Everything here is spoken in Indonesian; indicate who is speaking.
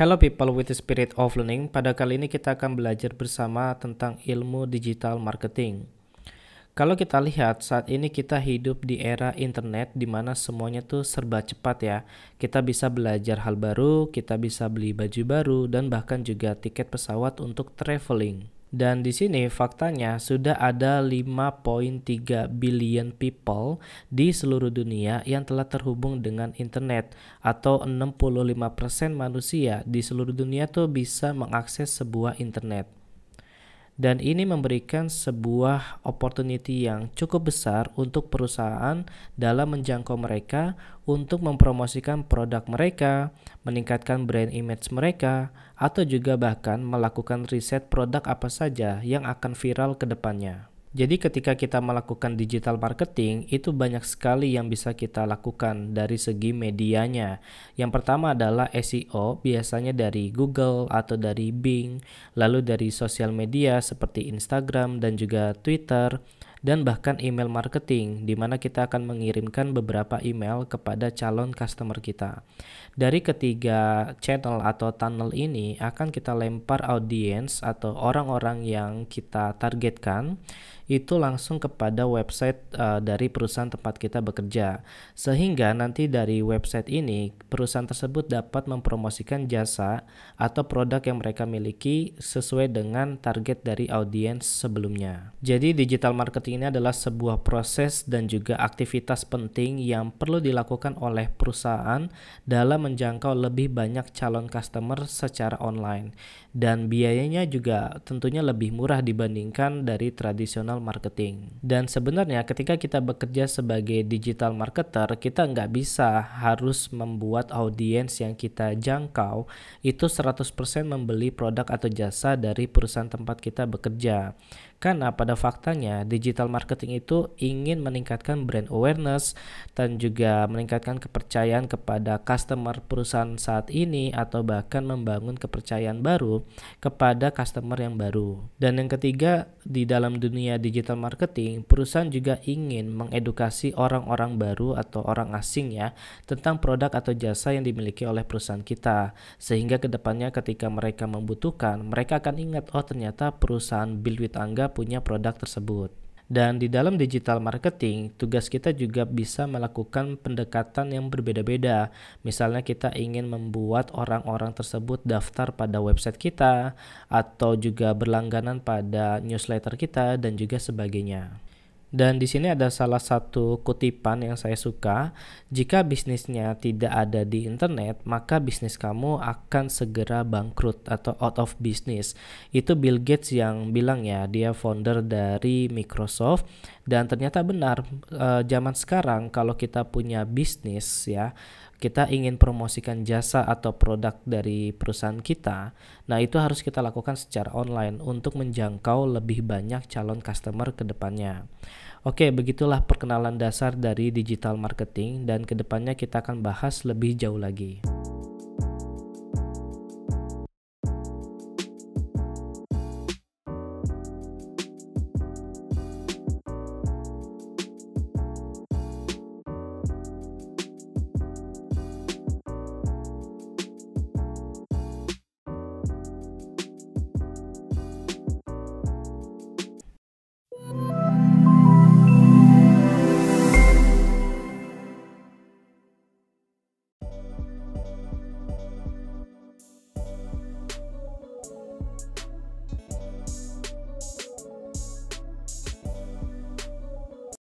Speaker 1: Hello people with the spirit of learning. Pada kali ini kita akan belajar bersama tentang ilmu digital marketing. Kalau kita lihat saat ini kita hidup di era internet di mana semuanya tuh serba cepat ya. Kita bisa belajar hal baru, kita bisa beli baju baru dan bahkan juga tiket pesawat untuk traveling. Dan di sini faktanya sudah ada 5.3 billion people di seluruh dunia yang telah terhubung dengan internet atau 65% manusia di seluruh dunia tuh bisa mengakses sebuah internet dan ini memberikan sebuah opportunity yang cukup besar untuk perusahaan dalam menjangkau mereka untuk mempromosikan produk mereka, meningkatkan brand image mereka, atau juga bahkan melakukan riset produk apa saja yang akan viral ke depannya. Jadi ketika kita melakukan digital marketing itu banyak sekali yang bisa kita lakukan dari segi medianya. Yang pertama adalah SEO biasanya dari Google atau dari Bing, lalu dari sosial media seperti Instagram dan juga Twitter dan bahkan email marketing di mana kita akan mengirimkan beberapa email kepada calon customer kita dari ketiga channel atau tunnel ini akan kita lempar audiens atau orang-orang yang kita targetkan itu langsung kepada website uh, dari perusahaan tempat kita bekerja sehingga nanti dari website ini perusahaan tersebut dapat mempromosikan jasa atau produk yang mereka miliki sesuai dengan target dari audiens sebelumnya. Jadi digital marketing ini adalah sebuah proses dan juga aktivitas penting yang perlu dilakukan oleh perusahaan dalam menjangkau lebih banyak calon customer secara online dan biayanya juga tentunya lebih murah dibandingkan dari tradisional marketing. Dan sebenarnya ketika kita bekerja sebagai digital marketer, kita nggak bisa harus membuat audiens yang kita jangkau itu 100% membeli produk atau jasa dari perusahaan tempat kita bekerja. Karena pada faktanya digital marketing itu ingin meningkatkan brand awareness dan juga meningkatkan kepercayaan kepada customer customer perusahaan saat ini atau bahkan membangun kepercayaan baru kepada customer yang baru. Dan yang ketiga, di dalam dunia digital marketing, perusahaan juga ingin mengedukasi orang-orang baru atau orang asing ya tentang produk atau jasa yang dimiliki oleh perusahaan kita. Sehingga kedepannya ketika mereka membutuhkan, mereka akan ingat, oh ternyata perusahaan Build with Angga punya produk tersebut. Dan di dalam digital marketing, tugas kita juga bisa melakukan pendekatan yang berbeda-beda. Misalnya kita ingin membuat orang-orang tersebut daftar pada website kita atau juga berlangganan pada newsletter kita dan juga sebagainya. Dan di sini ada salah satu kutipan yang saya suka, jika bisnisnya tidak ada di internet, maka bisnis kamu akan segera bangkrut atau out of business. Itu Bill Gates yang bilang ya, dia founder dari Microsoft dan ternyata benar e, zaman sekarang kalau kita punya bisnis ya, kita ingin promosikan jasa atau produk dari perusahaan kita, nah itu harus kita lakukan secara online untuk menjangkau lebih banyak calon customer ke depannya. Oke, begitulah perkenalan dasar dari digital marketing dan kedepannya kita akan bahas lebih jauh lagi.